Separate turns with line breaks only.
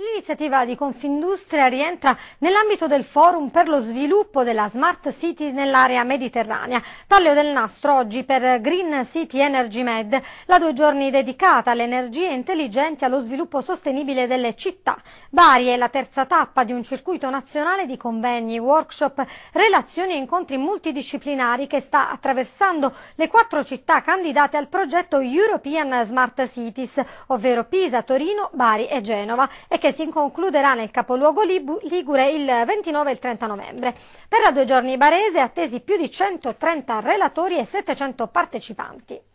L'iniziativa di Confindustria rientra nell'ambito del forum per lo sviluppo della Smart City nell'area mediterranea. Taglio del nastro oggi per Green City Energy Med, la due giorni dedicata alle energie intelligenti e allo sviluppo sostenibile delle città. Bari è la terza tappa di un circuito nazionale di convegni, workshop, relazioni e incontri multidisciplinari che sta attraversando le quattro città candidate al progetto European Smart Cities, ovvero Pisa, Torino, Bari e Genova, e che che si concluderà nel capoluogo Ligure il 29 e il 30 novembre. Per la due giorni barese attesi più di 130 relatori e 700 partecipanti.